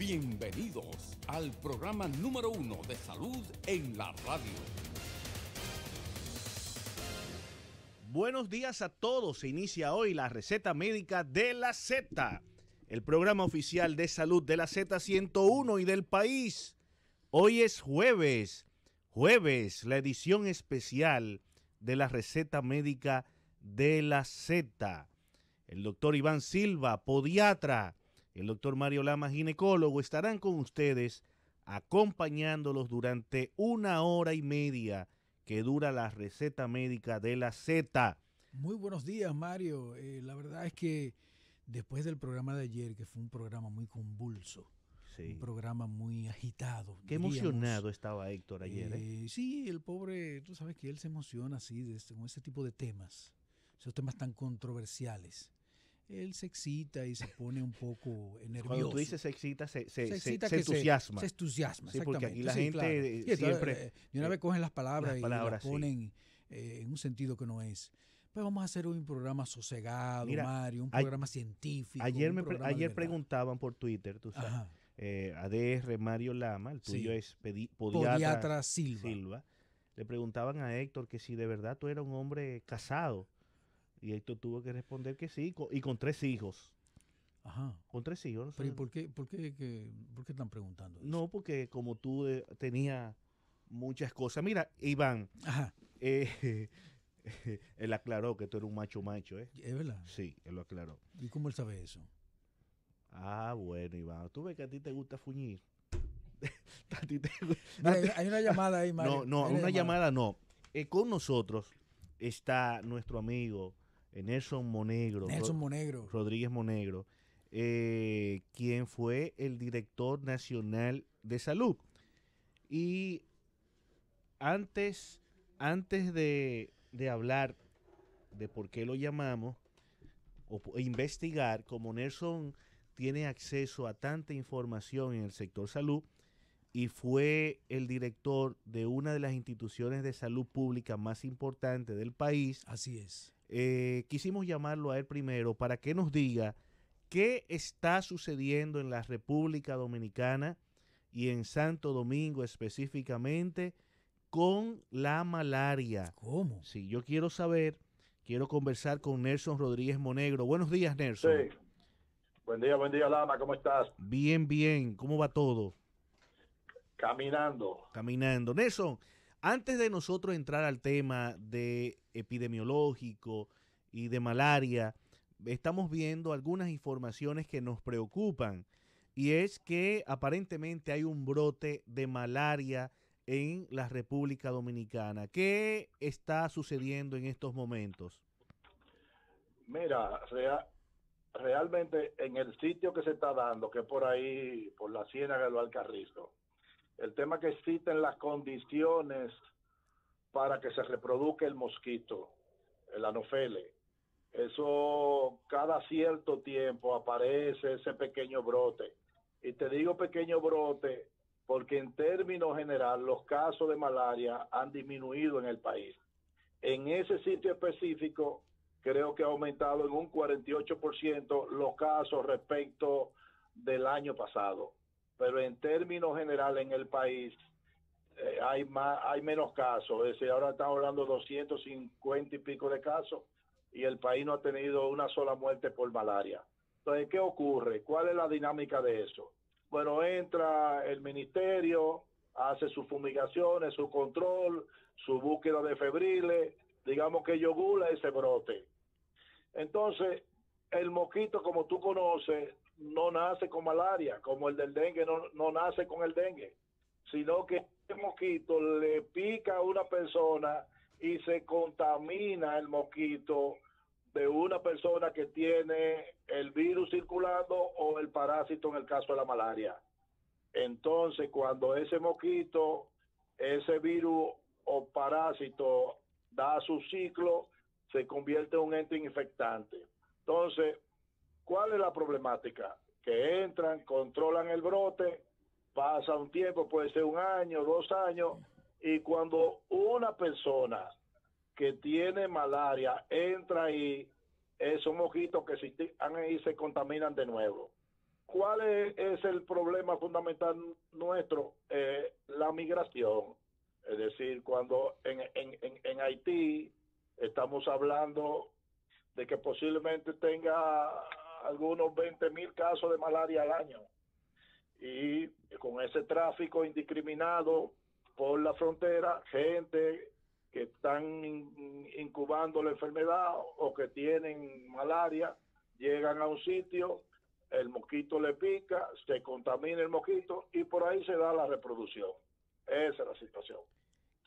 Bienvenidos al programa número uno de salud en la radio. Buenos días a todos. Se inicia hoy la receta médica de la Z, el programa oficial de salud de la Z101 y del país. Hoy es jueves, jueves, la edición especial de la receta médica de la Z. El doctor Iván Silva, podiatra el doctor Mario Lama, ginecólogo, estarán con ustedes acompañándolos durante una hora y media que dura la receta médica de la Z. Muy buenos días, Mario. Eh, la verdad es que después del programa de ayer, que fue un programa muy convulso, un programa muy agitado. Qué emocionado estaba Héctor ayer. ¿eh? Eh, sí, el pobre, tú sabes que él se emociona así con ese tipo de temas, esos temas tan controversiales él se excita y se pone un poco nervioso. Cuando tú dices se excita, se, entusiasma. Se, entusiasma, sí, Porque aquí la gente eh, siempre... Eh, una eh, vez cogen las palabras, y las ponen en un sentido que no es. Pues vamos a hacer un programa sosegado, Mario, un programa científico. Ayer, me ayer preguntaban por Twitter, tú sabes, ADR Mario Lama, el tuyo es Silva. Silva. Le preguntaban a Héctor que si de verdad tú eras un hombre casado. Y esto tuvo que responder que sí, y con tres hijos. Ajá. Con tres hijos. Pero por qué, por, qué, están preguntando? Eso? No, porque como tú eh, tenías muchas cosas. Mira, Iván, eh, él aclaró que tú eres un macho macho, ¿eh? ¿Es verdad? Sí, él lo aclaró. ¿Y cómo él sabe eso? Ah, bueno, Iván, tú ves que a ti te gusta fuñir. hay una llamada ahí, Mario. No, no, una, llamada no. Eh, con nosotros está nuestro amigo Nelson Monegro. Nelson Monegro. Rodríguez Monegro, eh, quien fue el director nacional de salud. Y antes, antes de, hablar de por qué lo llamamos, o e investigar, como Nelson tiene acceso a tanta información en el sector salud, y fue el director de una de las instituciones de salud pública más importantes del país. Así es. Eh, quisimos llamarlo a él primero para que nos diga qué está sucediendo en la República Dominicana y en Santo Domingo específicamente con la malaria. ¿Cómo? Sí, yo quiero saber, quiero conversar con Nelson Rodríguez Monegro. Buenos días, Nelson. Sí. Buen día, buen día, Lama, ¿cómo estás? Bien, bien, ¿cómo va todo? Caminando. Caminando. Nelson, antes de nosotros entrar al tema de epidemiológico y de malaria, estamos viendo algunas informaciones que nos preocupan y es que aparentemente hay un brote de malaria en la República Dominicana. ¿Qué está sucediendo en estos momentos? Mira, realmente en el sitio que se está dando, que es por ahí, por la Ciénaga de los el tema que existen las condiciones para que se reproduzca el mosquito, el anofele. Eso cada cierto tiempo aparece ese pequeño brote. Y te digo pequeño brote porque en términos general los casos de malaria han disminuido en el país. En ese sitio específico creo que ha aumentado en un 48% los casos respecto del año pasado pero en términos generales en el país eh, hay más, hay menos casos. ahora estamos hablando de 250 y pico de casos y el país no ha tenido una sola muerte por malaria. Entonces, ¿qué ocurre? ¿Cuál es la dinámica de eso? Bueno, entra el ministerio, hace sus fumigaciones, su control, su búsqueda de febriles, digamos que yogula ese brote. Entonces, el mosquito, como tú conoces, no nace con malaria, como el del dengue no, nace con el dengue, sino que el mosquito le pica a una persona y se contamina el mosquito de una persona que tiene el virus circulando o el parásito en el caso de la malaria. Entonces, cuando ese mosquito, ese virus o parásito da su ciclo, se convierte en un ente infectante. Entonces, ¿Cuál es la problemática? Que entran, controlan el brote, pasa un tiempo, puede ser un año, dos años, y cuando una persona que tiene malaria entra ahí, esos ojitos que se ahí se contaminan de nuevo. ¿Cuál es, el problema fundamental nuestro? Eh, la migración. Es decir, cuando en, en, en Haití estamos hablando de que posiblemente tenga algunos 20 mil casos de malaria al año. Y con ese tráfico indiscriminado por la frontera, gente que están incubando la enfermedad o que tienen malaria, llegan a un sitio, el mosquito le pica, se contamina el mosquito y por ahí se da la reproducción. Esa es la situación.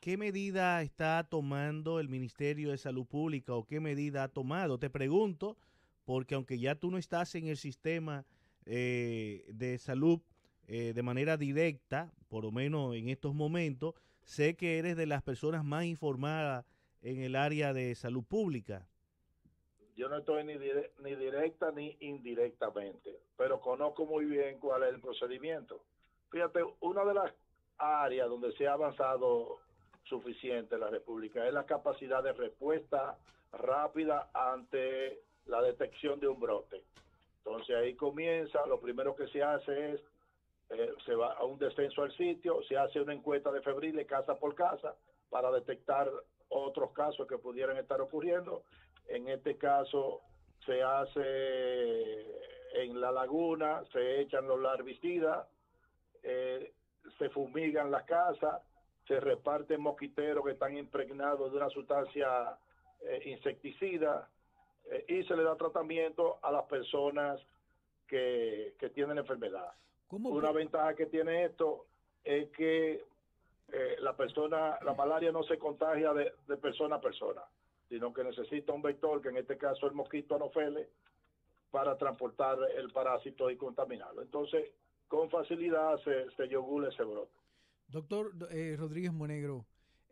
¿Qué medida está tomando el Ministerio de Salud Pública o qué medida ha tomado? Te pregunto, porque aunque ya tú no estás en el sistema eh, de salud eh, de manera directa, por lo menos en estos momentos, sé que eres de las personas más informadas en el área de salud pública. Yo no estoy ni, directa ni indirectamente, pero conozco muy bien cuál es el procedimiento. Fíjate, una de las áreas donde se ha avanzado suficiente la República es la capacidad de respuesta rápida ante la detección de un brote. Entonces ahí comienza, lo primero que se hace es, eh, se va a un descenso al sitio, se hace una encuesta de febriles casa por casa para detectar otros casos que pudieran estar ocurriendo. En este caso se hace en la laguna, se echan los larvicidas, eh, se fumigan las casas, se reparten mosquiteros que están impregnados de una sustancia eh, insecticida, eh, y se le da tratamiento a las personas que, que tienen enfermedad. Una ventaja que tiene esto es que eh, la persona, la malaria no se contagia de, persona a persona, sino que necesita un vector, que en este caso el mosquito anofele, para transportar el parásito y contaminarlo. Entonces, con facilidad se, se yogula ese brote. Doctor eh, Rodríguez Monegro,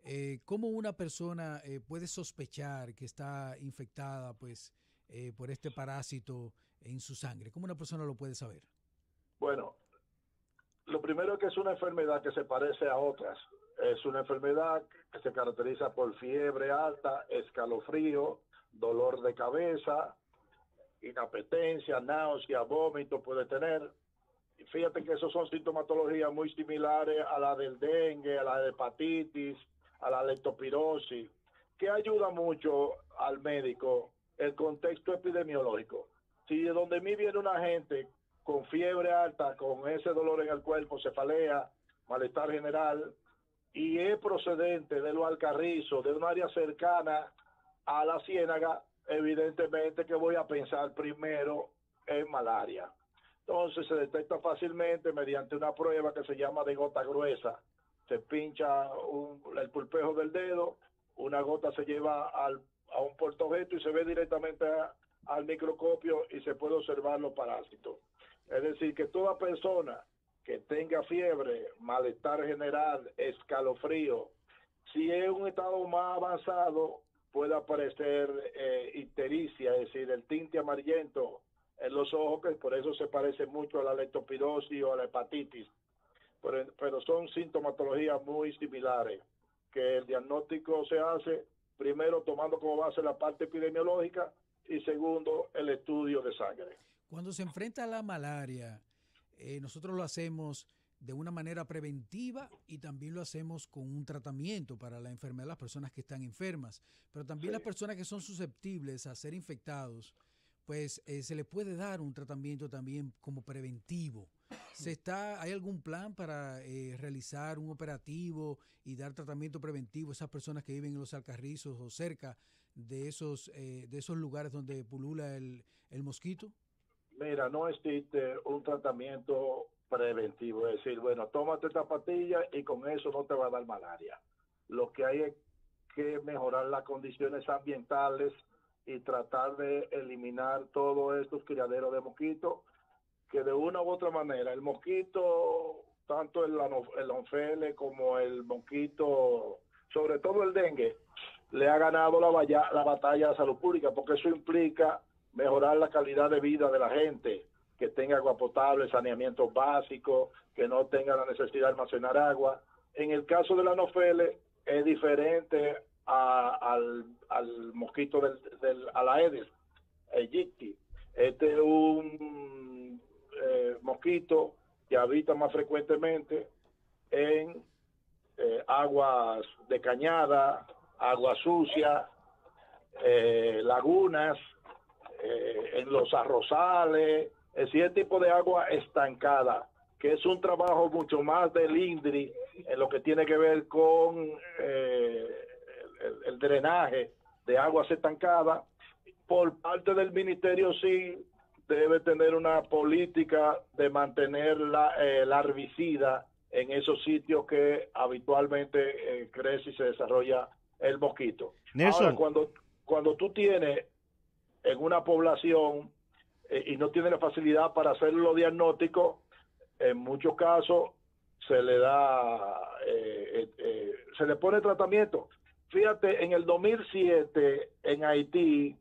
eh, ¿Cómo una persona eh, puede sospechar que está infectada pues, eh, por este parásito en su sangre? ¿Cómo una persona lo puede saber? Bueno, lo primero que es una enfermedad que se parece a otras. Es una enfermedad que se caracteriza por fiebre alta, escalofrío, dolor de cabeza, inapetencia, náusea, vómito puede tener. Fíjate que esos son sintomatologías muy similares a la del dengue, a la de hepatitis, a la leptospirosis, que ayuda mucho al médico el contexto epidemiológico. Si de donde mí viene una gente con fiebre alta, con ese dolor en el cuerpo, cefalea, malestar general, y es procedente de los alcarrizos, de un área cercana a la ciénaga, evidentemente que voy a pensar primero en malaria. Entonces se detecta fácilmente mediante una prueba que se llama de gota gruesa, se pincha el pulpejo del dedo, una gota se lleva a un puerto y se ve directamente al microscopio y se puede observar los parásitos. Es decir, que toda persona que tenga fiebre, malestar general, escalofrío, si es un estado más avanzado, puede aparecer eh, ictericia, es decir, el tinte amarillento en los ojos, que por eso se parece mucho a la leptospirosis o a la hepatitis pero, son sintomatologías muy similares, que el diagnóstico se hace primero tomando como base la parte epidemiológica y segundo el estudio de sangre. Cuando se enfrenta a la malaria, eh, nosotros lo hacemos de una manera preventiva y también lo hacemos con un tratamiento para la enfermedad de las personas que están enfermas, pero también las personas que son susceptibles a ser infectados, pues eh, se les puede dar un tratamiento también como preventivo. ¿Se está, ¿Hay algún plan para eh, realizar un operativo y dar tratamiento preventivo a esas personas que viven en los alcarrizos o cerca de esos, eh, de esos lugares donde pulula el, el mosquito? Mira, no existe un tratamiento preventivo, es decir, bueno, tómate esta pastilla y con eso no te va a dar malaria. Lo que hay es que mejorar las condiciones ambientales y tratar de eliminar todos estos criaderos de mosquitos que de una u otra manera el mosquito, tanto el, el como el mosquito, sobre todo el dengue, le ha ganado la, batalla a la salud pública, porque eso implica mejorar la calidad de vida de la gente, que tenga agua potable, saneamiento básico, que no tenga la necesidad de almacenar agua. En el caso de la es diferente al, mosquito del, del, a la Aedes aegypti. Este es un eh, mosquitos que habitan más frecuentemente en eh, aguas de cañada, agua sucia, eh, lagunas, eh, en los arrozales, es tipo de agua estancada, que es un trabajo mucho más del INDRI en lo que tiene que ver con el, el drenaje de aguas estancadas. Por parte del ministerio sí debe tener una política de mantener la, eh, herbicida en esos sitios que habitualmente eh, crece y se desarrolla el mosquito. Ahora, cuando, cuando tú tienes en una población eh, y no tiene la facilidad para hacer los diagnósticos, en muchos casos se le da, eh, se le pone tratamiento. Fíjate, en el 2007 en Haití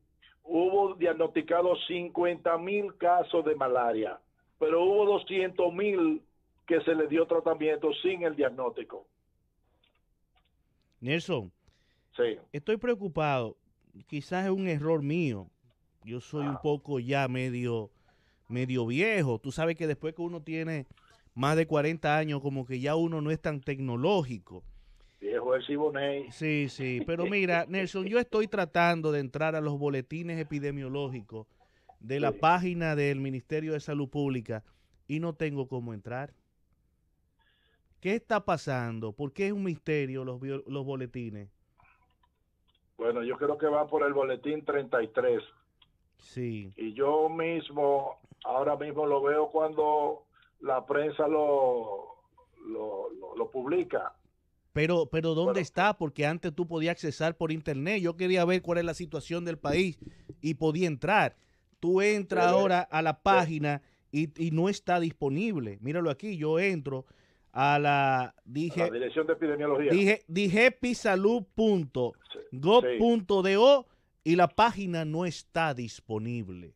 hubo diagnosticados 50 mil casos de malaria, pero hubo 200 mil que se les dio tratamiento sin el diagnóstico. Nelson, estoy preocupado, quizás es un error mío, yo soy un ah. poco ya medio, medio viejo, tú sabes que después que uno tiene más de 40 años, como que ya uno no es tan tecnológico. Viejo Siboney. Sí, sí, pero mira, Nelson, yo estoy tratando de entrar a los boletines epidemiológicos de la página del Ministerio de Salud Pública y no tengo cómo entrar. ¿Qué está pasando? ¿Por qué es un misterio los, los boletines? Bueno, yo creo que va por el boletín 33. Sí. Y yo mismo, ahora mismo lo veo cuando la prensa lo, lo, lo publica. Pero, pero ¿dónde está? Porque antes tú podías accesar por internet. Yo quería ver cuál es la situación del país y podía entrar. Tú entras ahora eh, a la eh. página y, no está disponible. Míralo aquí, yo entro a la, dije, a dirección de epidemiología. Dije, dije y la página no está disponible.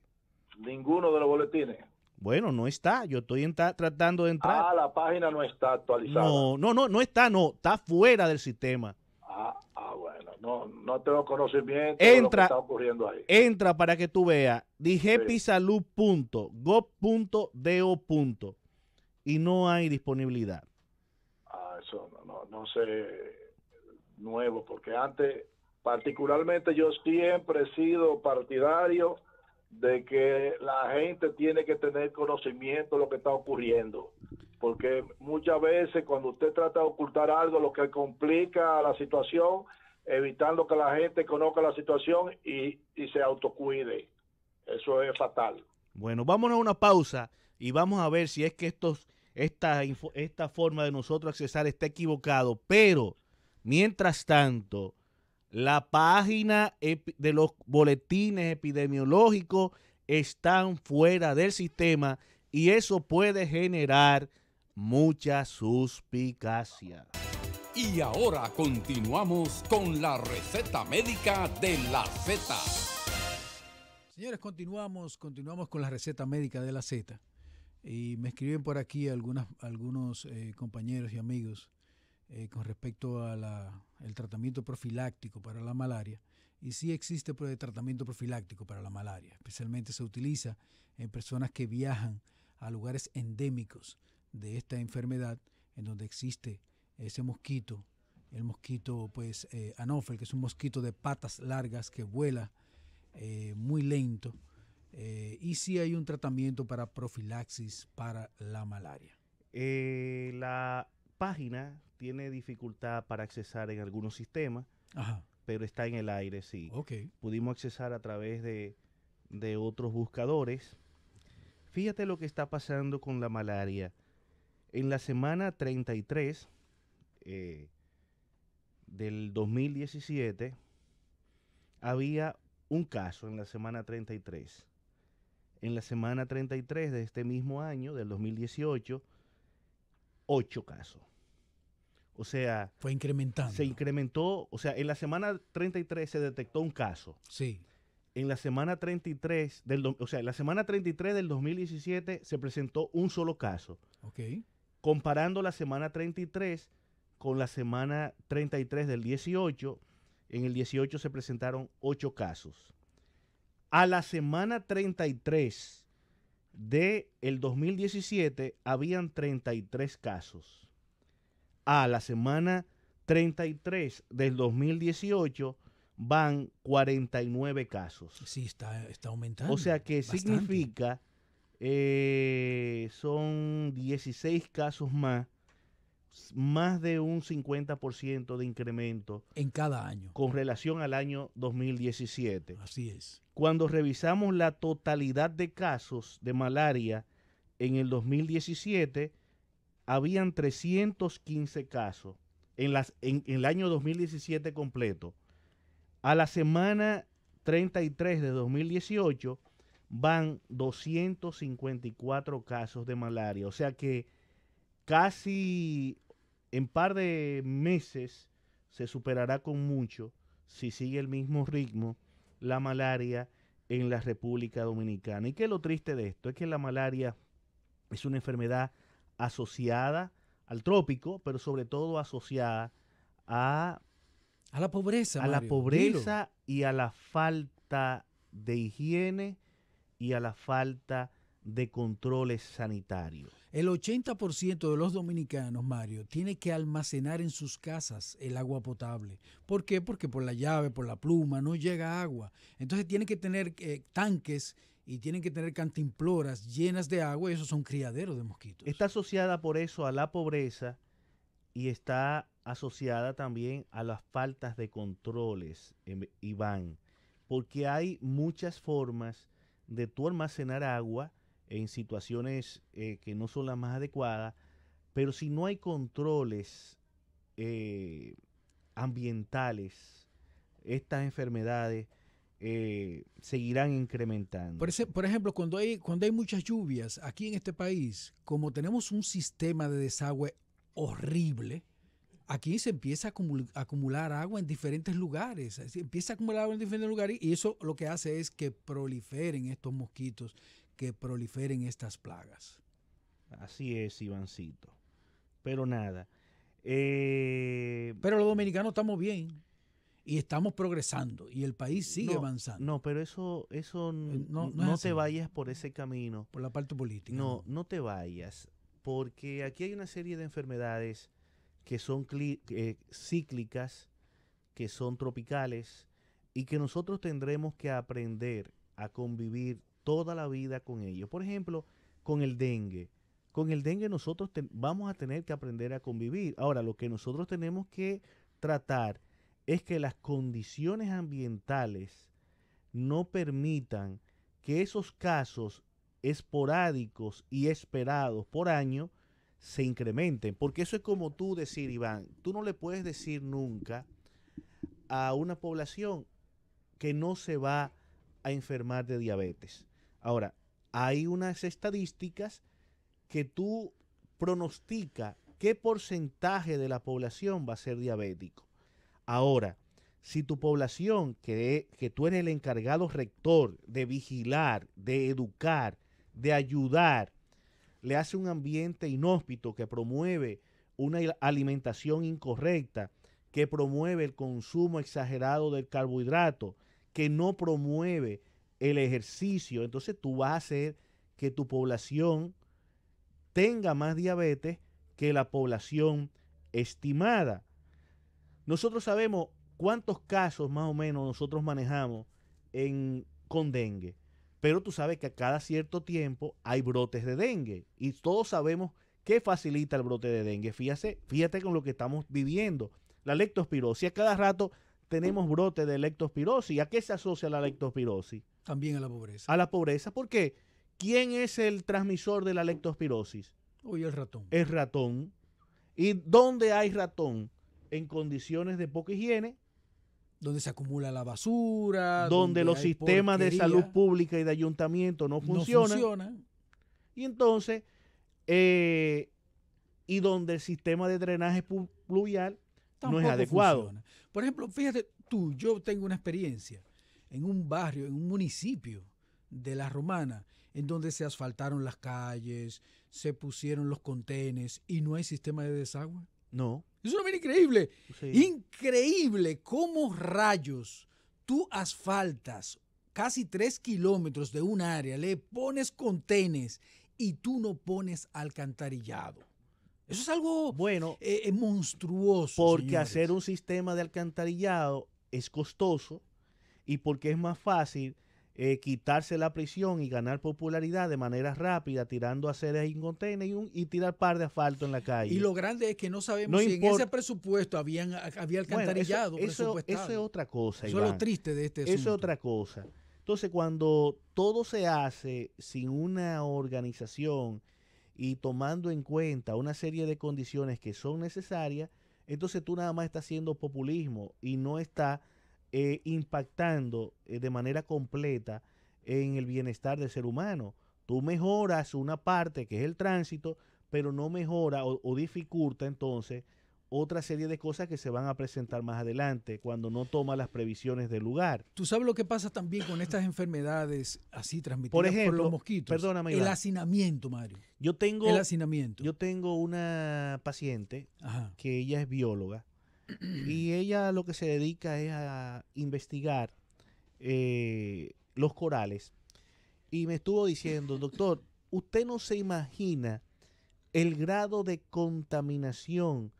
Ninguno de los boletines. Bueno, no está. Yo estoy tratando de entrar. Ah, la página no está actualizada. No, no, no, está, no. Está fuera del sistema. Ah, ah bueno. No, no tengo conocimiento entra, de lo que está ocurriendo ahí. Entra para que tú veas. digepisalud.gov.do. Y no hay disponibilidad. Ah, eso no, no, no sé nuevo, porque antes, particularmente yo siempre he sido partidario de que la gente tiene que tener conocimiento de lo que está ocurriendo. Porque muchas veces cuando usted trata de ocultar algo, lo que complica la situación, evitando que la gente conozca la situación y, y se autocuide. Eso es fatal. Bueno, vamos a una pausa y vamos a ver si es que estos, esta, esta forma de nosotros accesar está equivocado. Pero, mientras tanto, la página de los boletines epidemiológicos están fuera del sistema y eso puede generar mucha suspicacia. Y ahora continuamos con la receta médica de la Z. Señores, continuamos, continuamos con la receta médica de la Z. Y me escriben por aquí algunos eh, compañeros y amigos eh, con respecto al tratamiento profiláctico para la malaria. Y si existe pues, tratamiento profiláctico para la malaria. Especialmente se utiliza en personas que viajan a lugares endémicos de esta enfermedad, en donde existe ese mosquito, el mosquito pues eh, que es un mosquito de patas largas que vuela eh, muy lento. Eh, y si hay un tratamiento para profilaxis para la malaria. la página tiene dificultad para accesar en algunos sistemas, pero está en el aire, sí. Pudimos accesar a través de, otros buscadores. Fíjate lo que está pasando con la malaria. En la semana 33 eh, del 2017 había un caso en la semana 33. En la semana 33 de este mismo año, del 2018, ocho casos. O sea... Fue incrementando. Se incrementó, o sea, en la semana 33 se detectó un caso. Sí. En la semana 33 del, o sea, en la semana 33 del 2017 se presentó un solo caso. Ok. Comparando la semana 33 con la semana 33 del 18, en el 18 se presentaron 8 casos. A la semana 33 de el 2017 habían 33 casos a la semana 33 del 2018 van 49 casos. Sí, está, aumentando. O sea que significa eh, son 16 casos más, más de un 50% de incremento. En cada año. Con relación al año 2017. Así es. Cuando revisamos la totalidad de casos de malaria en el 2017, habían 315 casos en, las, en, el año 2017 completo. A la semana 33 de 2018 van 254 casos de malaria. O sea que casi en par de meses se superará con mucho, si sigue el mismo ritmo, la malaria en la República Dominicana. ¿Y qué es lo triste de esto? Es que la malaria es una enfermedad asociada al trópico, pero sobre todo asociada a... A la pobreza. A la pobreza y a la falta de higiene y a la falta de controles sanitarios. El 80% de los dominicanos, Mario, tiene que almacenar en sus casas el agua potable. ¿Por qué? Porque por la llave, por la pluma, no llega agua. Entonces tiene que tener eh, tanques y tienen que tener cantimploras llenas de agua y esos son criaderos de mosquitos. Está asociada por eso a la pobreza y está asociada también a las faltas de controles, em, Iván, porque hay muchas formas de tú almacenar agua en situaciones eh, que no son las más adecuadas, pero si no hay controles eh, ambientales, estas enfermedades eh, seguirán incrementando. Por, ejemplo, cuando hay, cuando hay muchas lluvias aquí en este país, como tenemos un sistema de desagüe horrible, aquí se empieza a acumular, agua en diferentes lugares. empieza a acumular agua en diferentes lugares y eso lo que hace es que proliferen estos mosquitos, que proliferen estas plagas. Así es, Ivancito. Pero nada. Eh, Pero los dominicanos estamos bien y estamos progresando y el país sigue avanzando. No, pero eso, eso eh, no, te vayas por ese camino. Por la parte política. No, no te vayas, porque aquí hay una serie de enfermedades que son eh, cíclicas, que son tropicales y que nosotros tendremos que aprender a convivir toda la vida con ellos. Por ejemplo, con el dengue. Con el dengue nosotros vamos a tener que aprender a convivir. Ahora, lo que nosotros tenemos que tratar es que las condiciones ambientales no permitan que esos casos esporádicos y esperados por año se incrementen. Porque eso es como tú decir, Iván, tú no le puedes decir nunca a una población que no se va a enfermar de diabetes. Ahora, hay unas estadísticas que tú pronostica qué porcentaje de la población va a ser diabético. Ahora, si tu población, que, que tú eres el encargado rector de vigilar, de educar, de ayudar, le hace un ambiente inhóspito que promueve una alimentación incorrecta, que promueve el consumo exagerado del carbohidrato, que no promueve el ejercicio, entonces tú vas a hacer que tu población tenga más diabetes que la población estimada. Nosotros sabemos cuántos casos más o menos nosotros manejamos en, con dengue, pero tú sabes que a cada cierto tiempo hay brotes de dengue y todos sabemos qué facilita el brote de dengue. Fíjate, fíjate con lo que estamos viviendo. La lectospirosis, a cada rato tenemos brotes de lectospirosis. ¿A qué se asocia la lectospirosis? También a la pobreza. A la pobreza, ¿por qué? ¿Quién es el transmisor de la lectospirosis? Hoy el ratón. El ratón. ¿Y dónde hay ratón? en condiciones de poca higiene. Donde se acumula la basura. Donde, los sistemas de salud pública y de ayuntamiento no funcionan. Y entonces, eh, y donde el sistema de drenaje pluvial no es adecuado. Por ejemplo, fíjate tú, yo tengo una experiencia en un barrio, en un municipio de La Romana, en donde se asfaltaron las calles, se pusieron los contenes y no hay sistema de desagüe. No. Es una increíble. Increíble cómo rayos tú asfaltas casi tres kilómetros de un área, le pones contenes y tú no pones alcantarillado. Eso es algo bueno, eh, eh, monstruoso. Porque hacer un sistema de alcantarillado es costoso y porque es más fácil eh, quitarse la prisión y ganar popularidad de manera rápida, tirando a en container y, y, tirar par de asfalto en la calle. Y lo grande es que no sabemos si en ese presupuesto habían, había alcantarillado. eso, es otra cosa. Eso es lo triste de este Eso es otra cosa. Entonces, cuando todo se hace sin una organización y tomando en cuenta una serie de condiciones que son necesarias, entonces tú nada más estás haciendo populismo y no estás eh, impactando eh, de manera completa en el bienestar del ser humano. Tú mejoras una parte que es el tránsito, pero no mejora o, dificulta entonces otra serie de cosas que se van a presentar más adelante cuando no toma las previsiones del lugar. Tú sabes lo que pasa también con estas enfermedades así transmitidas por, los mosquitos. Perdóname, el hacinamiento, Mario. Yo tengo el Yo tengo una paciente que ella es bióloga y ella lo que se dedica es a investigar eh, los corales. Y me estuvo diciendo, doctor, usted no se imagina el grado de contaminación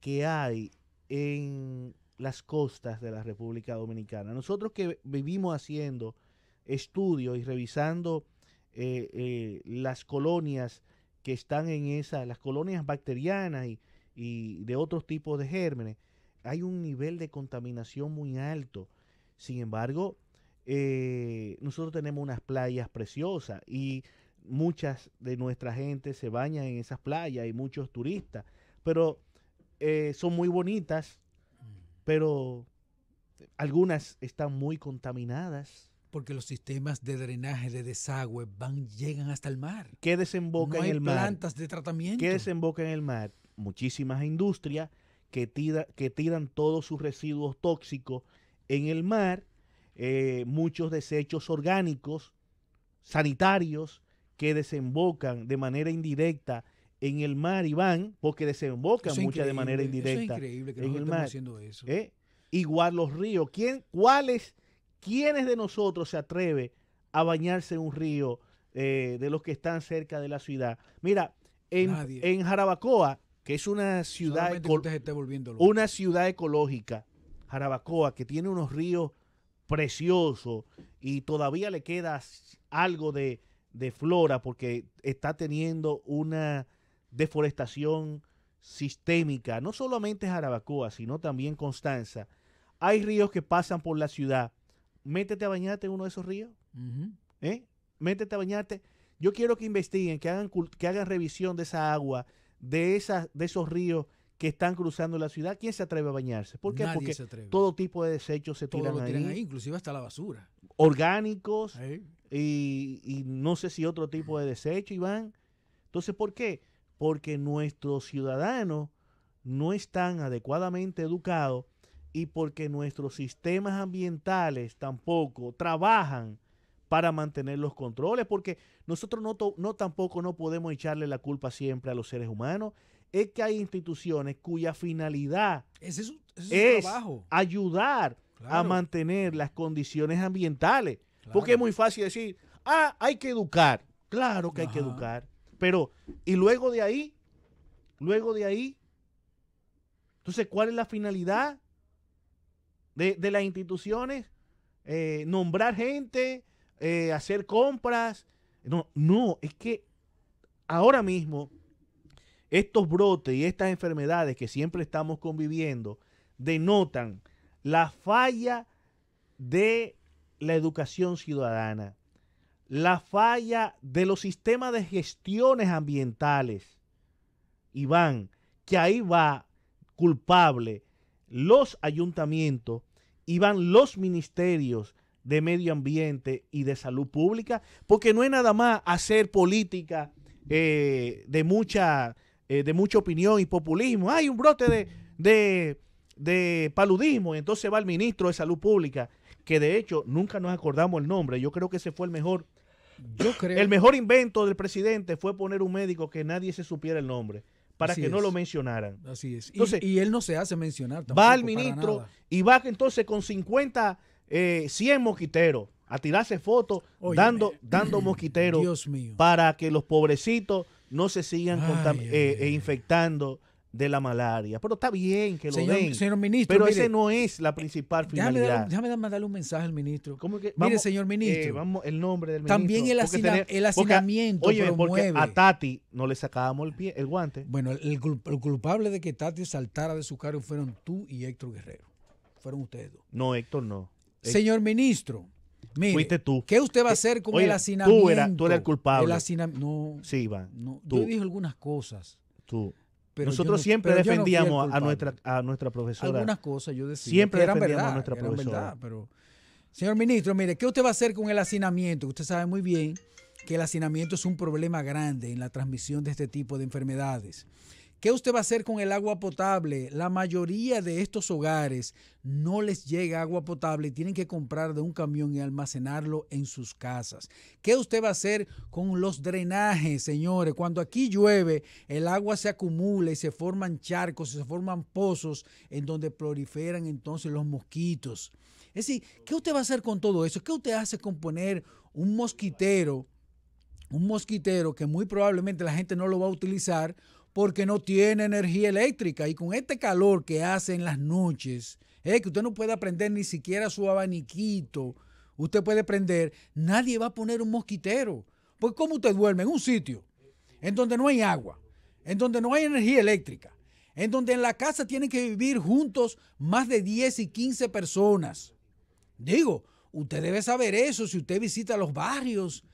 que hay en las costas de la República Dominicana. Nosotros que vivimos haciendo estudios y revisando eh, eh, las colonias que están en esas, las colonias bacterianas y, y de otros tipos de gérmenes, hay un nivel de contaminación muy alto. Sin embargo, eh, nosotros tenemos unas playas preciosas y muchas de nuestra gente se baña en esas playas y muchos turistas, pero eh, son muy bonitas, mm. pero algunas están muy contaminadas. Porque los sistemas de drenaje, de desagüe, van, llegan hasta el mar. que desemboca en el mar? plantas de tratamiento. ¿Qué desemboca en el mar? Muchísimas industrias que, que tiran todos sus residuos tóxicos en el mar, eh, muchos desechos orgánicos, sanitarios, que desembocan de manera indirecta en el mar y van, porque desembocan muchas de manera indirecta. es increíble que en el mar. haciendo eso. ¿eh? Igual los ríos. ¿Quién, cuáles, ¿Quiénes de nosotros se atreve a bañarse en un río eh, de los que están cerca de la ciudad? Mira, en, en Jarabacoa, que es una ciudad, una ciudad ecológica, Jarabacoa, que tiene unos ríos preciosos y todavía le queda algo de, de flora porque está teniendo una deforestación sistémica, no solamente Jarabacoa, sino también Constanza. Hay ríos que pasan por la ciudad. Métete a bañarte en uno de esos ríos. ¿Eh? Métete a bañarte. Yo quiero que investiguen, que hagan, que hagan revisión de esa agua, de, esas, de esos ríos que están cruzando la ciudad, ¿quién se atreve a bañarse? ¿Por qué? Porque todo tipo de desechos se todo lo ahí, Inclusive hasta la basura. Orgánicos y, y, no sé si otro tipo de desecho, Iván. Entonces, ¿por qué? Porque nuestros ciudadanos no están adecuadamente educados y porque nuestros sistemas ambientales tampoco trabajan para mantener los controles, porque nosotros no, no tampoco no podemos echarle la culpa siempre a los seres humanos. Es que hay instituciones cuya finalidad es, ayudar a mantener las condiciones ambientales. Porque es muy fácil decir, ah, hay que educar. Claro que hay que educar. Pero, y luego de ahí, luego de ahí, entonces, ¿cuál es la finalidad de, las instituciones? Eh, nombrar gente, eh, hacer compras. No, no, es que ahora mismo estos brotes y estas enfermedades que siempre estamos conviviendo denotan la falla de la educación ciudadana, la falla de los sistemas de gestiones ambientales. Iván, que ahí va culpable los ayuntamientos y van los ministerios de medio ambiente y de salud pública, porque no es nada más hacer política eh, de, mucha, eh, de mucha opinión y populismo. Hay un brote de, de, paludismo, entonces va el ministro de Salud Pública, que de hecho nunca nos acordamos el nombre, yo creo que ese fue el mejor. Yo creo. El mejor invento del presidente fue poner un médico que nadie se supiera el nombre para que no lo mencionaran. Así es. y, él no se hace mencionar tampoco. Va al ministro y va entonces con 50 eh, 100 mosquiteros a tirarse fotos dando, dando mosquiteros para que los pobrecitos no se sigan eh, eh, infectando de la malaria. Pero está bien que lo den. Pero ese no es la principal eh, finalidad. Déjame, mandarle un mensaje al ministro. mire, señor ministro. el nombre También el, hacinamiento. oye, a Tati no le sacábamos el pie, el guante. Bueno, el, el, culpable de que Tati saltara de su cargo fueron tú y Héctor Guerrero. Fueron ustedes dos. No, Héctor no. Eh, señor ministro, mire, ¿qué usted va a eh, hacer con el hacinamiento? Tú eras, el culpable. no, sí, Iván. Yo dije algunas cosas. Tú. Nosotros siempre defendíamos a, nuestra, nuestra profesora. Algunas cosas yo decía. Siempre defendíamos a nuestra profesora. Verdad, pero, señor ministro, mire, ¿qué usted va a hacer con el hacinamiento? Usted sabe muy bien que el hacinamiento es un problema grande en la transmisión de este tipo de enfermedades. ¿Qué usted va a hacer con el agua potable? La mayoría de estos hogares no les llega agua potable y tienen que comprar de un camión y almacenarlo en sus casas. ¿Qué usted va a hacer con los drenajes, señores? Cuando aquí llueve, el agua se acumula y se forman charcos, se forman pozos en donde proliferan entonces los mosquitos. Es decir, ¿qué usted va a hacer con todo eso? ¿Qué usted hace con poner un mosquitero? Un mosquitero que muy probablemente la gente no lo va a utilizar porque no tiene energía eléctrica y con este calor que hace en las noches, eh, que usted no puede prender ni siquiera su abaniquito, usted puede prender, nadie va a poner un mosquitero. Pues ¿cómo usted duerme? En un sitio en donde no hay agua, en donde no hay energía eléctrica, en donde en la casa tienen que vivir juntos más de 10 y 15 personas. Digo, usted debe saber eso si usted visita los barrios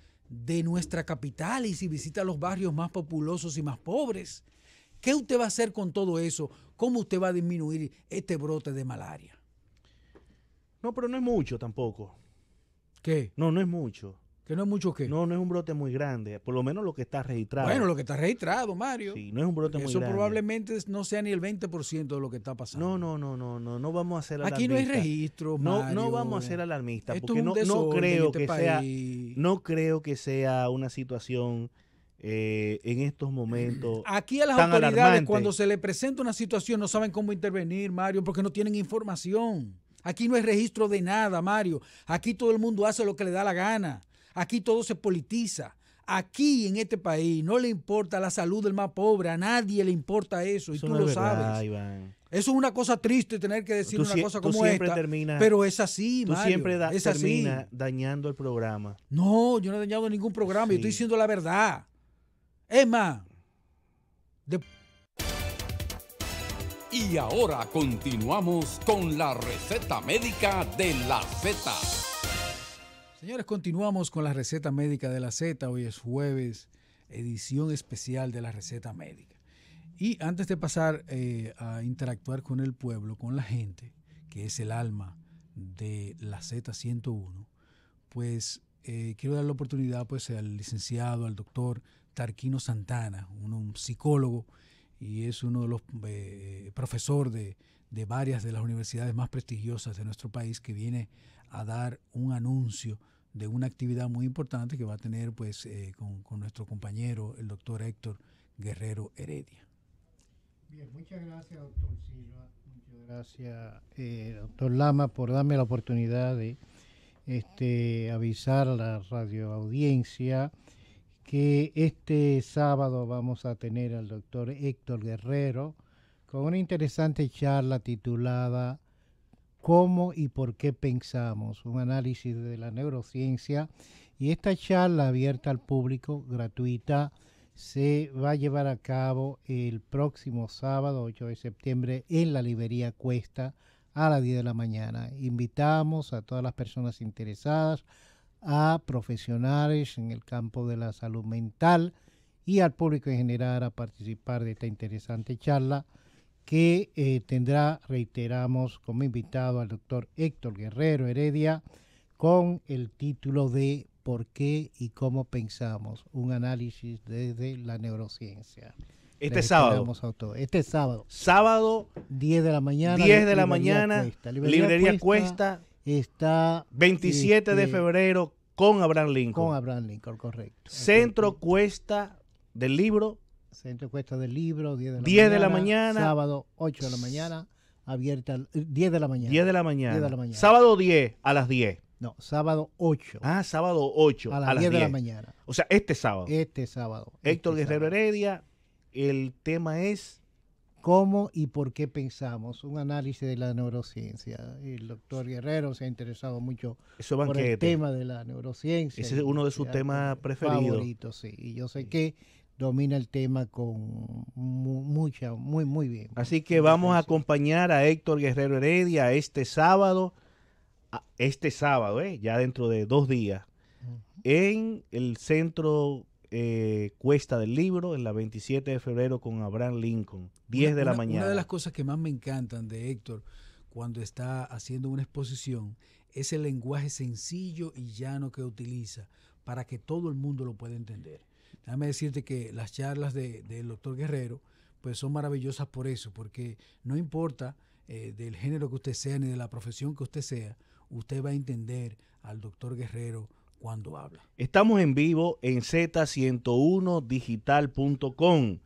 de nuestra capital y si visita los barrios más populosos y más pobres. ¿Qué usted va a hacer con todo eso? ¿Cómo usted va a disminuir este brote de malaria? No, pero no es mucho tampoco. ¿Qué? No, no es mucho. Que no es mucho que. No, no es un brote muy grande, por lo menos lo que está registrado. Bueno, lo que está registrado, Mario. Sí, no es un brote muy eso grande. Eso probablemente no sea ni el 20% de lo que está pasando. No, no, no, no, no, no vamos a hacer alarmistas. Aquí no hay registro, Mario. No, no vamos a ser alarmistas, porque no, no creo este que sea, no creo que sea una situación eh, en estos momentos. Aquí a las autoridades, cuando se le presenta una situación, no saben cómo intervenir, Mario, porque no tienen información. Aquí no hay registro de nada, Mario. Aquí todo el mundo hace lo que le da la gana. Aquí todo se politiza. Aquí en este país no le importa la salud del más pobre, a nadie le importa eso, y tú lo sabes. Eso es una cosa triste tener que decir una cosa como esta. pero es así, tú siempre es dañando el programa. No, yo no he dañado ningún programa, yo estoy diciendo la verdad. Emma. Y ahora continuamos con la receta médica de la Z. Señores, continuamos con la receta médica de la Z. Hoy es jueves, edición especial de la receta médica. Y antes de pasar eh, a interactuar con el pueblo, con la gente, que es el alma de la Z101, pues eh, quiero dar la oportunidad pues, al licenciado, al doctor Tarquino Santana, un, psicólogo y es uno de los profesores eh, profesor de, de varias de las universidades más prestigiosas de nuestro país que viene a dar un anuncio de una actividad muy importante que va a tener pues eh, con, nuestro compañero, el doctor Héctor Guerrero Heredia. Bien, muchas gracias, doctor Silva. Muchas gracias, eh, doctor Lama, por darme la oportunidad de este, avisar a la radioaudiencia que este sábado vamos a tener al doctor Héctor Guerrero con una interesante charla titulada cómo y por qué pensamos, un análisis de la neurociencia. Y esta charla abierta al público, gratuita, se va a llevar a cabo el próximo sábado 8 de septiembre en la librería Cuesta a las 10 de la mañana. Invitamos a todas las personas interesadas, a profesionales en el campo de la salud mental y al público en general a participar de esta interesante charla que eh, tendrá, reiteramos, como invitado al doctor Héctor Guerrero Heredia con el título de ¿Por qué y cómo pensamos? Un análisis desde la neurociencia. Este sábado. Este sábado. Sábado. 10 de la mañana. 10 de la mañana. Librería, Cuesta, Está. 27 de este, febrero con Abraham Lincoln. Con Abraham Lincoln, correcto. Centro Cuesta del libro Centro de del Libro, 10 eh, de la mañana. Sábado, 8 ah, de la mañana. Abierta, 10 de la mañana. 10 de la mañana. Sábado 10 a las 10. No, sábado 8. Ah, sábado 8. A las, 10, de la mañana. O sea, este sábado. Este sábado. Este Héctor Guerrero Heredia, el tema es... ¿Cómo y por qué pensamos? Un análisis de la neurociencia. El doctor Guerrero se ha interesado mucho por el tema de la neurociencia. Ese es uno de sus temas preferidos. Y yo sé que domina el tema con mucha, muy, muy bien. Así que vamos a acompañar a Héctor Guerrero Heredia este sábado, este sábado, eh, ya dentro de dos días, en el centro eh, Cuesta del Libro, en la 27 de febrero con Abraham Lincoln, 10 de la mañana. Una de las cosas que más me encantan de Héctor cuando está haciendo una exposición es el lenguaje sencillo y llano que utiliza para que todo el mundo lo pueda entender déjame decirte que las charlas del de, doctor Guerrero, pues son maravillosas por eso, porque no importa eh, del género que usted sea ni de la profesión que usted sea, usted va a entender al doctor Guerrero cuando habla. Estamos en vivo en z101digital.com,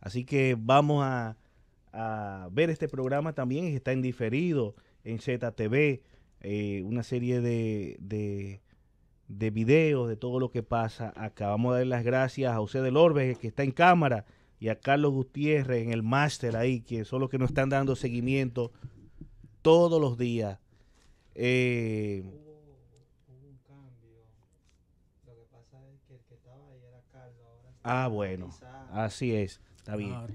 así que vamos a, ver este programa también, está en diferido en ZTV, eh, una serie de, de de videos de todo lo que pasa acá. Vamos a dar las gracias a José del Orbe, que está en cámara, y a Carlos Gutiérrez en el máster ahí, que son los que nos están dando seguimiento todos los días. Ah, bueno. Así es. Está bien. Ah,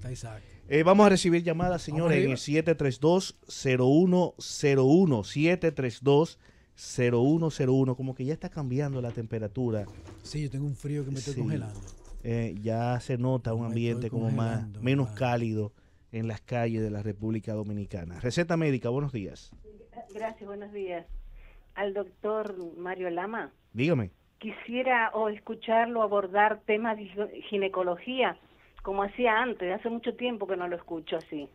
eh, vamos a recibir llamadas, señores, en el 732-0101. 732 0101, como que ya está cambiando la temperatura. Sí, yo tengo un frío que me estoy congelando. Eh, ya se nota un ambiente como más menos cálido en las calles de la República Dominicana. Receta médica, buenos días. Gracias, buenos días. Al doctor Mario Lama. Dígame. Quisiera o escucharlo abordar temas de ginecología, como hacía antes, hace mucho tiempo que no lo escucho así.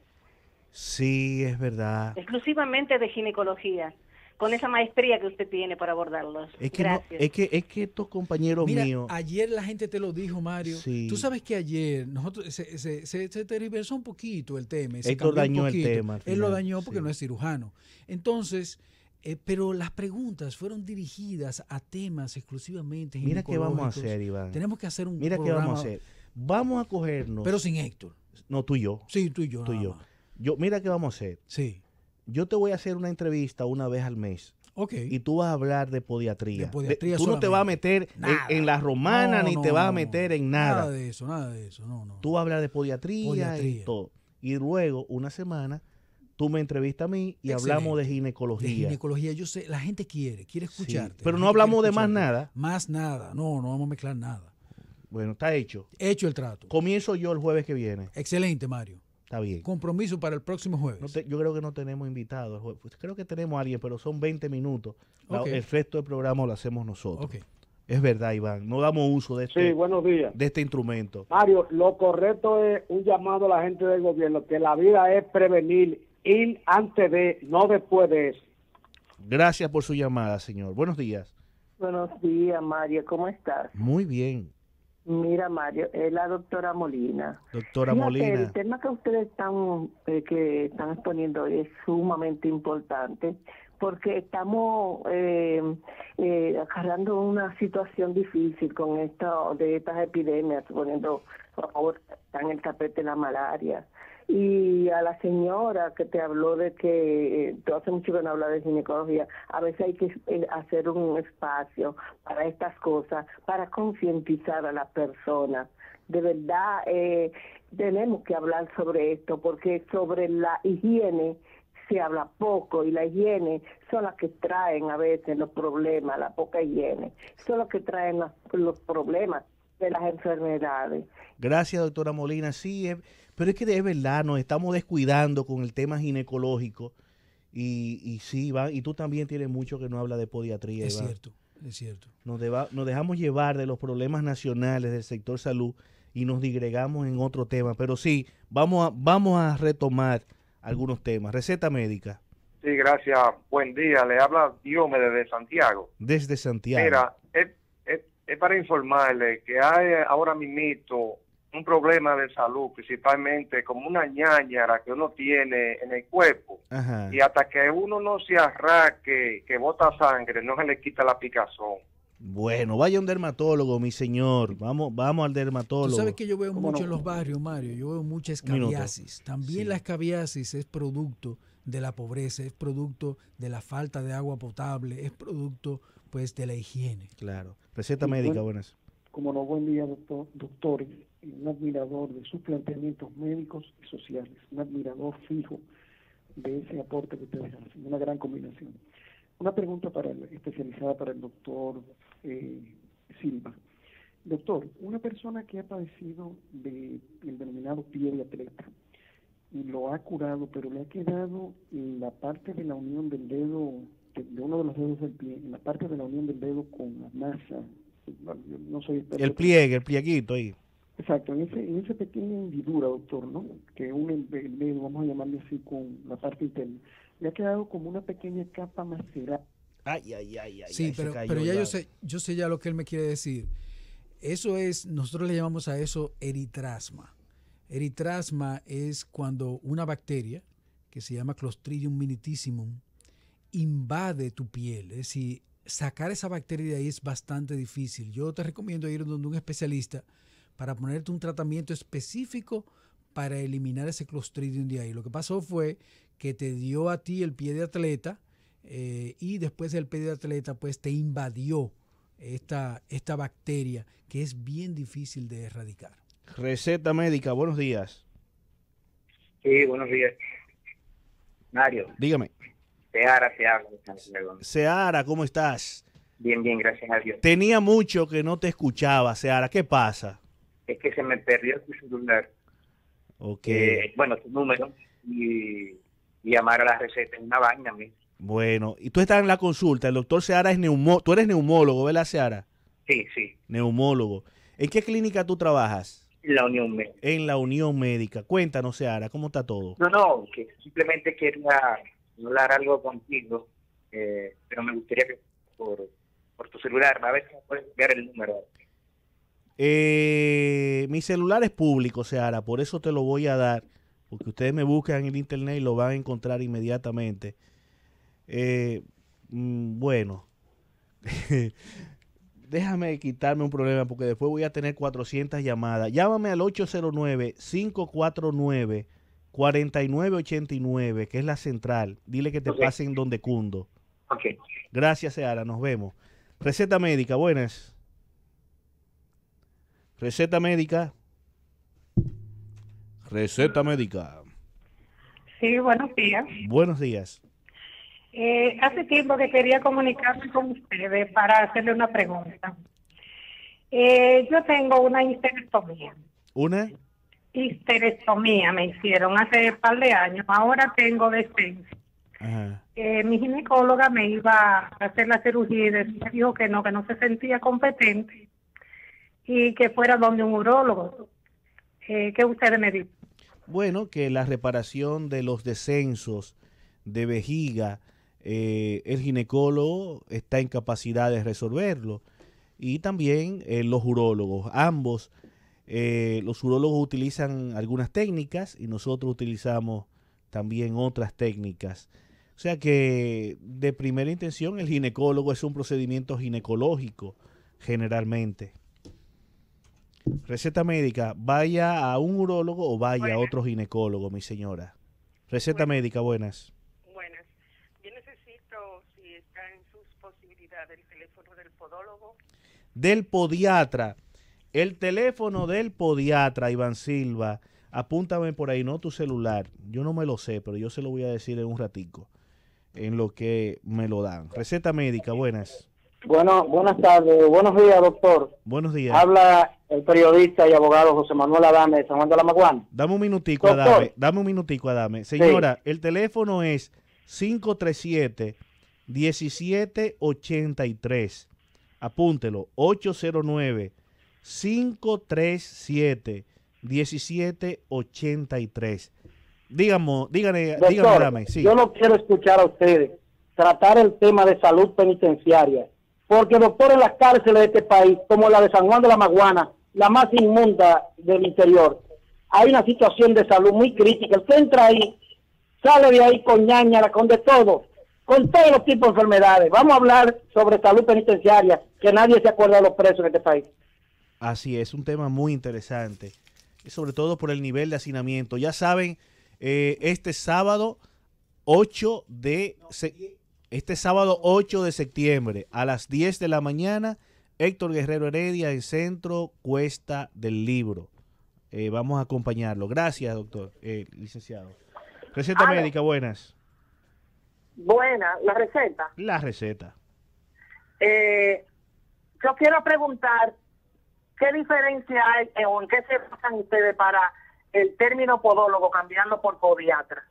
Sí, es verdad. Exclusivamente de ginecología con esa maestría que usted tiene para abordarlos. Es que, es que, estos compañeros Mira, Ayer la gente te lo dijo, Mario. Sí. Tú sabes que ayer nosotros se, se, se, un poquito el tema. Se dañó el tema. Él lo dañó porque no es cirujano. Entonces. Eh, pero las preguntas fueron dirigidas a temas exclusivamente. Mira qué vamos a hacer, Iván. Tenemos que hacer un Mira qué vamos a hacer. Vamos a cogernos. Pero sin Héctor. No, tú y yo. Sí, tú y yo. Tú yo. yo. Mira qué vamos a hacer. Sí yo te voy a hacer una entrevista una vez al mes. Okay. Y tú vas a hablar de podiatría. De podiatría tú no te vas a meter en, la romana ni te vas a meter en nada. Nada de eso, nada de eso. No, Tú vas a hablar de podiatría, y todo. Y luego, una semana, tú me entrevistas a mí y hablamos de ginecología. De ginecología, yo sé, la gente quiere, quiere escucharte. pero no hablamos de más nada. Más nada, no, no vamos a mezclar nada. Bueno, está hecho. Hecho el trato. Comienzo yo el jueves que viene. Excelente, Mario. Está bien. Compromiso para el próximo jueves. yo creo que no tenemos invitados. Pues, creo que tenemos a alguien, pero son 20 minutos. el resto del programa lo hacemos nosotros. Es verdad, Iván. No damos uso de este, de este instrumento. Mario, lo correcto es un llamado a la gente del gobierno, que la vida es prevenir, ir antes de, no después de Gracias por su llamada, señor. Buenos días. Buenos días, Mario. ¿Cómo estás? Muy bien. Mira, Mario, es la doctora Molina. Doctora Molina. El tema que ustedes están, eh, que están exponiendo hoy es sumamente importante porque estamos eh, eh, agarrando una situación difícil con esto de estas epidemias, poniendo por favor, está en el tapete la malaria, y a la señora que te habló de que eh, todo hace mucho que no hablas de ginecología, a veces hay que eh, hacer un espacio para estas cosas, para concientizar a las personas De verdad, eh, tenemos que hablar sobre esto, porque sobre la higiene se habla poco y la higiene son las que traen a veces los problemas, la poca higiene, son las que traen los, problemas de las enfermedades. Gracias, doctora Molina. Sí, pero es que de verdad nos estamos descuidando con el tema ginecológico. Y, y sí, y tú también tienes mucho que no habla de podiatría. Es cierto, es cierto. Nos, dejamos llevar de los problemas nacionales del sector salud y nos digregamos en otro tema. Pero sí, vamos a, vamos a retomar algunos temas. Receta médica. Sí, gracias. Buen día. Le habla Diome desde Santiago. Desde Santiago. Mira, es, para informarle que hay ahora mismo un problema de salud, principalmente como una ñañara que uno tiene en el cuerpo. Y hasta que uno no se arraque, que bota sangre, no se le quita la picazón. Bueno, vaya un dermatólogo, mi señor. Vamos, vamos al dermatólogo. Tú sabes que yo veo mucho en los barrios, Mario. Yo veo mucha escabiasis. También la escabiasis es producto de la pobreza, es producto de la falta de agua potable, es producto pues de la higiene. Claro. Receta médica, buenas. Como no, buen día, doctor. doctor un admirador de sus planteamientos médicos y sociales, un admirador fijo de ese aporte que ustedes hacen, una gran combinación. Una pregunta para especializada para el doctor eh, Silva. Doctor, una persona que ha padecido de el denominado pie de atleta y lo ha curado, pero le ha quedado en la parte de la unión del dedo, de, uno de los dedos del pie, en la parte de la unión del dedo con la masa. No soy El pliegue, el plieguito ahí. Exacto, en, ese, en esa pequeña hendidura, doctor, ¿no? Que une un vamos a llamarlo así, con la parte interna, le ha quedado como una pequeña capa macerada. Ay, ay, ay, ay. Sí, ay, pero, pero ya, yo sé, yo sé ya lo que él me quiere decir. Eso es, nosotros le llamamos a eso eritrasma. Eritrasma es cuando una bacteria, que se llama Clostridium Minutissimum, invade tu piel. Es decir, sacar esa bacteria de ahí es bastante difícil. Yo te recomiendo ir donde un especialista para ponerte un tratamiento específico para eliminar ese clostridium de ahí. Lo que pasó fue que te dio a ti el pie de atleta eh, y después el pie de atleta pues te invadió esta, esta bacteria que es bien difícil de erradicar. Receta médica, buenos días. Sí, buenos días. Mario. Dígame. Seara, Seara. Seara, ¿cómo estás? Bien, bien, gracias a Dios. Tenía mucho que no te escuchaba, Seara. ¿Qué pasa? es que se me perdió tu celular. Ok. Eh, bueno, tu número y, llamar a la receta en una vaina. mí. Bueno, y tú estás en la consulta. El doctor Seara es neumólogo. Tú eres neumólogo, ¿verdad, Seara? Sí, sí. Neumólogo. ¿En qué clínica tú trabajas? En la Unión Médica. En la Unión Médica. Cuéntanos, Seara, ¿cómo está todo? No, no, que simplemente quería hablar algo contigo, eh, pero me gustaría que por, por tu celular, a ver si puedes enviar el número. Eh, mi celular es público, Seara, por eso te lo voy a dar, porque ustedes me buscan en el internet y lo van a encontrar inmediatamente. Eh, mm, bueno, déjame quitarme un problema porque después voy a tener 400 llamadas. Llámame al 809-549-4989, que es la central. Dile que te pasen donde cundo. Okay. Gracias, Seara, nos vemos. Receta médica, buenas. Receta médica. Receta médica. Sí, buenos días. Buenos días. Eh, hace tiempo que quería comunicarme con ustedes para hacerle una pregunta. Eh, yo tengo una histerectomía. ¿Una? Histerectomía me hicieron hace un par de años. Ahora tengo descenso. Eh, mi ginecóloga me iba a hacer la cirugía y me dijo que no, que no se sentía competente y que fuera donde un urólogo. Eh, ¿Qué ustedes me dicen? Bueno, que la reparación de los descensos de vejiga, eh, el ginecólogo está en capacidad de resolverlo. Y también eh, los urólogos, ambos. los urólogos utilizan algunas técnicas y nosotros utilizamos también otras técnicas. O sea que de primera intención el ginecólogo es un procedimiento ginecológico generalmente. Receta médica, vaya a un urólogo o vaya a otro ginecólogo, mi señora. Receta médica, buenas. Buenas. Yo necesito, si está en sus posibilidades, el teléfono del podólogo. Del podiatra. El teléfono del podiatra, Iván Silva. Apúntame por ahí, no tu celular. Yo no me lo sé, pero yo se lo voy a decir en un ratico, en lo que me lo dan. Receta médica, buenas. Bueno, buenas tardes, buenos días, doctor. Buenos días. Habla el periodista y abogado José Manuel Adame de San Juan de la Maguana. Dame un minutico, Adame. Dame un minutico, Adame. Señora, el teléfono es 537 1783. Apúntelo, 809 537 1783. Dígame, dígame, dígame, Sí. Yo no quiero escuchar a ustedes tratar el tema de salud penitenciaria porque en las cárceles de este país, como la de San Juan de la Maguana, la más inmunda del interior, hay una situación de salud muy crítica. El entra ahí, sale de ahí con ñaña, con de todo, con todos los tipos de enfermedades. Vamos a hablar sobre salud penitenciaria, que nadie se acuerda de los presos en este país. Así es, un tema muy interesante, sobre todo por el nivel de hacinamiento. Ya saben, eh, este sábado 8 de... Este sábado 8 de septiembre a las 10 de la mañana, Héctor Guerrero Heredia, en Centro Cuesta del Libro. Eh, vamos a acompañarlo. Gracias, doctor, eh, licenciado. Receta médica, buenas. Buena, la receta. La receta. Eh, yo quiero preguntar qué diferencia hay eh, o en qué se basan ustedes para el término podólogo cambiando por podiatra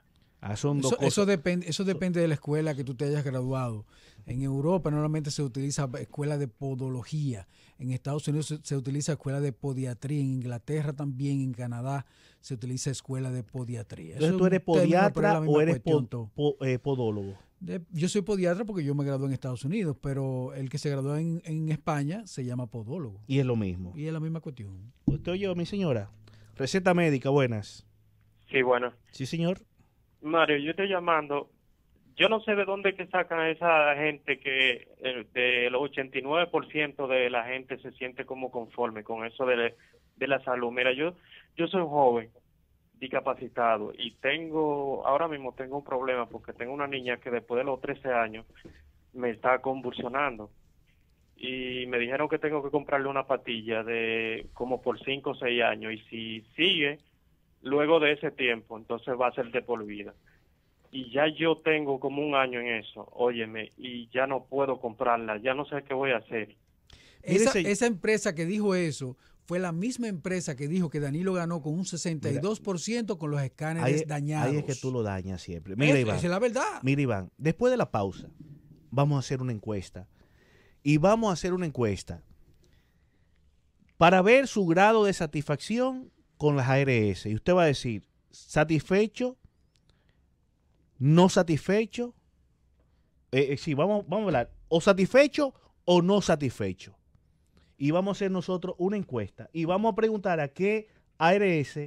eso, depende, eso depende de la escuela que tú te hayas graduado. En Europa normalmente se utiliza escuela de podología. En Estados Unidos se, utiliza escuela de podiatría. En Inglaterra también, en Canadá se utiliza escuela de podiatría. Entonces tú eres podiatra o eres eh, podólogo. yo soy podiatra porque yo me gradué en Estados Unidos, pero el que se graduó en, España se llama podólogo. Y es lo mismo. Y es la misma cuestión. Usted oye, mi señora, receta médica, buenas. Sí, bueno. Sí, señor. Mario, yo estoy llamando. Yo no sé de dónde que sacan esa gente que el eh, 89% de la gente se siente como conforme con eso de, la salud. Mira, yo yo soy joven, discapacitado y tengo ahora mismo tengo un problema porque tengo una niña que después de los 13 años me está convulsionando y me dijeron que tengo que comprarle una patilla de como por 5 o 6 años y si sigue luego de ese tiempo, entonces va a ser de por vida. Y ya yo tengo como un año en eso, óyeme, y ya no puedo comprarla, ya no sé qué voy a hacer. Esa, esa empresa que dijo eso fue la misma empresa que dijo que Danilo ganó con un 62% con los escáneres dañados. Ahí es que tú lo dañas siempre. Mira, Iván. la verdad. Mira, Iván, después de la pausa, vamos a hacer una encuesta. Y vamos a hacer una encuesta para ver su grado de satisfacción con las ARS. Y usted va a decir, satisfecho, no satisfecho. Eh, eh, sí, vamos, vamos a hablar, o satisfecho o no satisfecho. Y vamos a hacer nosotros una encuesta y vamos a preguntar a qué ARS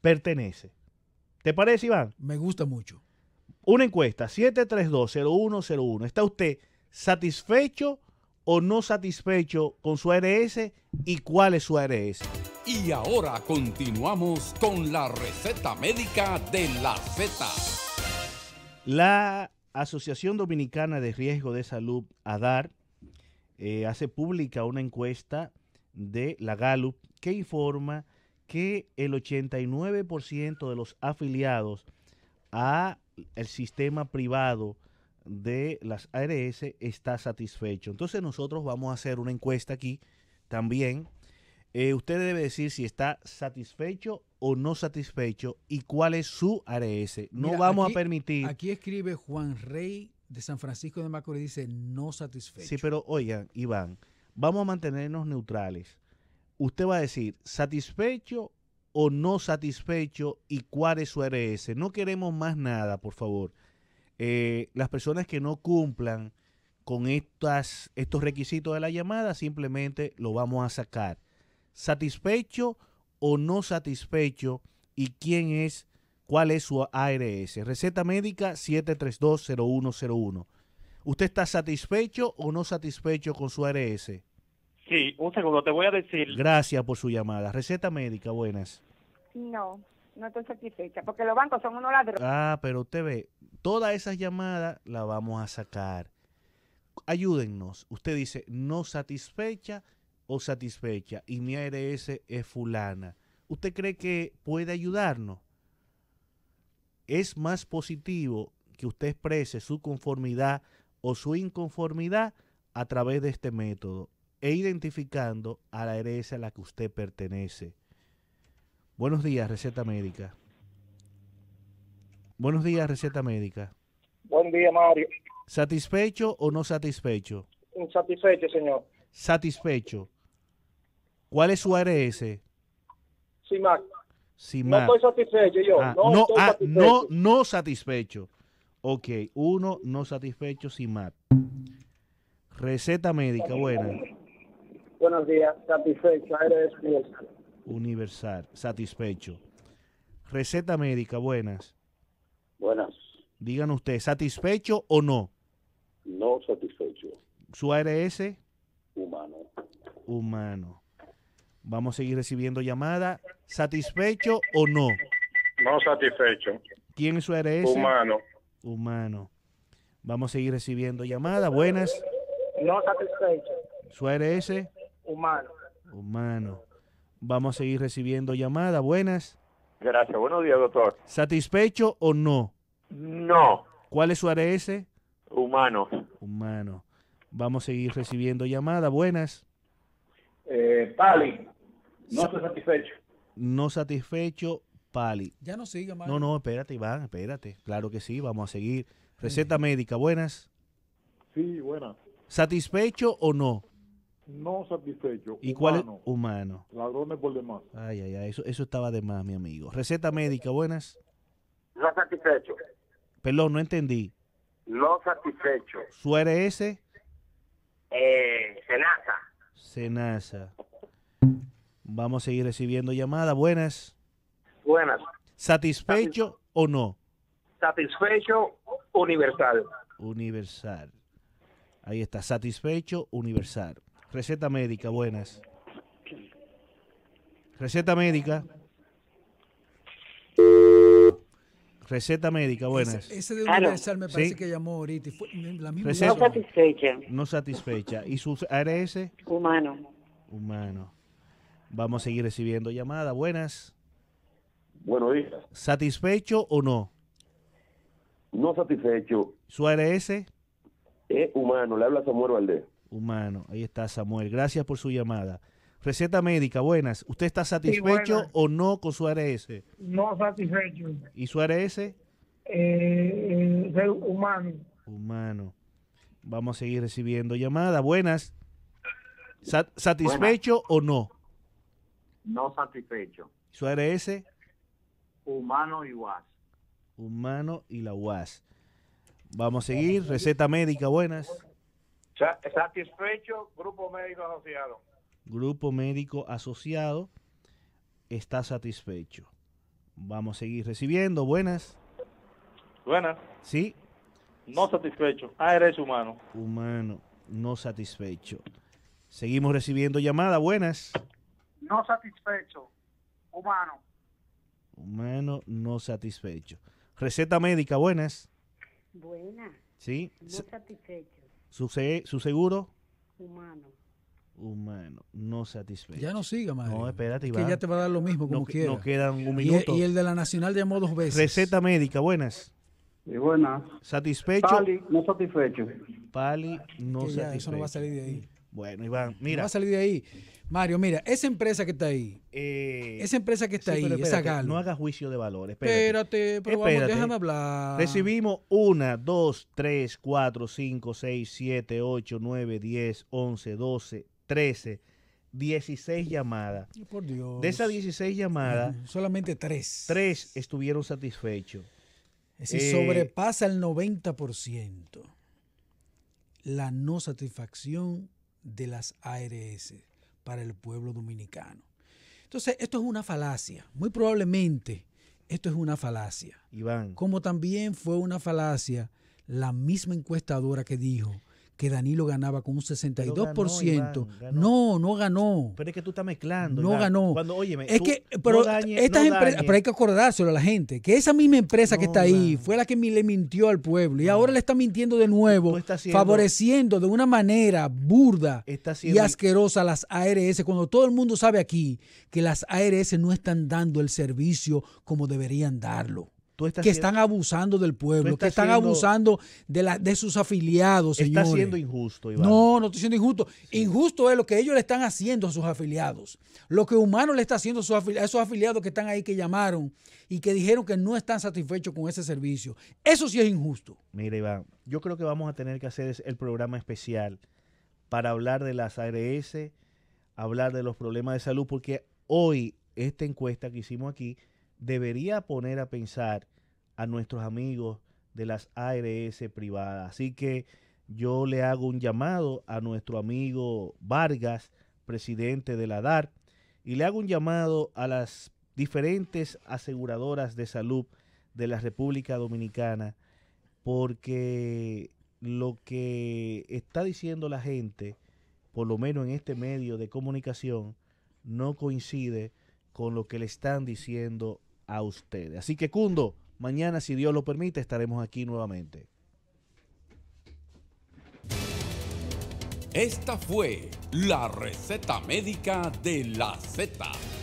pertenece. ¿Te parece, Iván? Me gusta mucho. Una encuesta, 7320101. ¿Está usted satisfecho o no satisfecho con su ARS y cuál es su ARS? Y ahora continuamos con la receta médica de la Z. La Asociación Dominicana de Riesgo de Salud, ADAR, eh, hace pública una encuesta de la GALUP que informa que el 89% de los afiliados a el sistema privado de las ARS está satisfecho. Entonces nosotros vamos a hacer una encuesta aquí también eh, usted debe decir si está satisfecho o no satisfecho y cuál es su ARS. No vamos a permitir. Aquí escribe Juan Rey de San Francisco de Macorís dice no satisfecho. Sí, pero oigan, Iván, vamos a mantenernos neutrales. Usted va a decir satisfecho o no satisfecho y cuál es su ARS. No queremos más nada, por favor. Eh, las personas que no cumplan con estas, estos requisitos de la llamada, simplemente lo vamos a sacar satisfecho o no satisfecho y quién es, cuál es su ARS. Receta médica 7320101. ¿Usted está satisfecho o no satisfecho con su ARS? Sí, un segundo, te voy a decir. Gracias por su llamada. Receta médica, buenas. No, no estoy satisfecha, porque los bancos son unos ladrones. Ah, pero usted ve, todas esas llamadas las vamos a sacar. Ayúdennos. Usted dice no satisfecha o satisfecha y mi ARS es fulana, ¿usted cree que puede ayudarnos? Es más positivo que usted exprese su conformidad o su inconformidad a través de este método e identificando a la ARS a la que usted pertenece. Buenos días, receta médica. Buenos días, receta médica. Buen día, Mario. ¿Satisfecho o no satisfecho? Satisfecho, señor. Satisfecho. ¿Cuál es su ARS? CIMAC. No estoy satisfecho yo. Ah, no, no, ah, satisfecho. no, satisfecho. Ok, uno no satisfecho, CIMAC. Receta médica, buena. Buenos días, satisfecho, ARS universal. satisfecho. Receta médica, buenas. Buenas. Digan usted, ¿satisfecho o no? No satisfecho. ¿Su ARS? Humano. Humano. Vamos a seguir recibiendo llamadas. ¿Satisfecho o no? No satisfecho. ¿Quién su ARS? Humano. Humano. Vamos a seguir recibiendo llamadas. Buenas. No satisfecho. ¿Su ARS? Humano. Humano. Vamos a seguir recibiendo llamadas. Buenas. Gracias. Buenos días, doctor. ¿Satisfecho o no? No. ¿Cuál es su ARS? Humano. Humano. Vamos a seguir recibiendo llamadas. Buenas. Eh, Pali. No satisfecho. No satisfecho, Pali. Ya no siga, más. No, no, espérate, Iván, espérate. Claro que sí, vamos a seguir. Receta médica, buenas. Sí, buenas. ¿Satisfecho o no? No satisfecho. ¿Y cuál es? Humano. Ladrones por demás. Ay, ay, ay, eso, eso estaba de más, mi amigo. Receta médica, buenas. No satisfecho. Perdón, no entendí. No satisfecho. ¿Su RS? Eh, Senasa. Senasa. Vamos a seguir recibiendo llamadas. Buenas. Buenas. ¿Satisfecho o no? Satisfecho universal. Universal. Ahí está, satisfecho universal. Receta médica, buenas. Receta médica. Receta médica, buenas. Ese, de ah, Universal me parece que llamó ahorita. no satisfecha. No satisfecha. ¿Y su ARS? Humano. Humano. Vamos a seguir recibiendo llamadas. Buenas. Bueno, días. ¿Satisfecho o no? No satisfecho. ¿Su ARS? Es humano, le habla Samuel Valdés. Humano, ahí está Samuel. Gracias por su llamada. Receta médica, buenas. ¿Usted está satisfecho o no con su ARS? No satisfecho. ¿Y su ARS? Eh, eh, humano. Humano. Vamos a seguir recibiendo llamadas. Buenas. ¿Satisfecho o no? No satisfecho. ¿Su ARS? Humano y UAS. Humano y la UAS. Vamos a seguir. Receta médica, buenas. Satisfecho, Grupo Médico Asociado. Grupo Médico Asociado está satisfecho. Vamos a seguir recibiendo. Buenas. Buenas. Sí. No satisfecho. ARS ah, humano. Humano, no satisfecho. Seguimos recibiendo llamadas. Buenas no satisfecho, humano. Humano no satisfecho. Receta médica, buenas. Buenas. Sí. No satisfecho. Su, su seguro. Humano humano, no satisfecho. Ya no siga, más. No, espérate, Iván. Que ya te va a dar lo mismo como no, quedan un minuto. Y, el de la Nacional llamó dos veces. Receta médica, buenas. Y buenas. Satisfecho. Pali, no satisfecho. Pali, no satisfecho. eso no va a salir de ahí. Bueno, Iván, mira. No va a salir de ahí. Mario, mira, esa empresa que está ahí. Eh, esa empresa que está ahí, esa No haga juicio de valor. Espérate, espérate pero vamos, déjame hablar. Recibimos 1, 2, 3, 4, 5, 6, 7, 8, 9, 10, 11, 12, 13, 16 llamadas. Por Dios. De esas 16 llamadas. solamente 3. 3 estuvieron satisfechos. Es eh, sobrepasa el 90% la no satisfacción de las ARS para el pueblo dominicano. Entonces, esto es una falacia. Muy probablemente esto es una falacia. Iván. Como también fue una falacia la misma encuestadora que dijo que Danilo ganaba con un 62%. No, no ganó. Pero es que tú estás mezclando. No ganó. es que, pero, estas hay que acordárselo a la gente, que esa misma empresa que está ahí fue la que le mintió al pueblo y ahora le está mintiendo de nuevo, favoreciendo de una manera burda y asquerosa las ARS, cuando todo el mundo sabe aquí que las ARS no están dando el servicio como deberían darlo que están abusando del pueblo, que están abusando de, de sus afiliados. Está siendo injusto, Iván. No, no estoy siendo injusto. Injusto es lo que ellos le están haciendo a sus afiliados. Lo que Humano le está haciendo a, a esos afiliados que están ahí, que llamaron y que dijeron que no están satisfechos con ese servicio. Eso sí es injusto. Mira, Iván, yo creo que vamos a tener que hacer el programa especial para hablar de las ARS, hablar de los problemas de salud, porque hoy esta encuesta que hicimos aquí debería poner a pensar a nuestros amigos de las ARS privadas. Así que yo le hago un llamado a nuestro amigo Vargas, presidente de la DAR, y le hago un llamado a las diferentes aseguradoras de salud de la República Dominicana, porque lo que está diciendo la gente, por lo menos en este medio de comunicación, no coincide con lo que le están diciendo a ustedes. Así que Cundo, mañana si Dios lo permite estaremos aquí nuevamente. Esta fue la receta médica de la Z.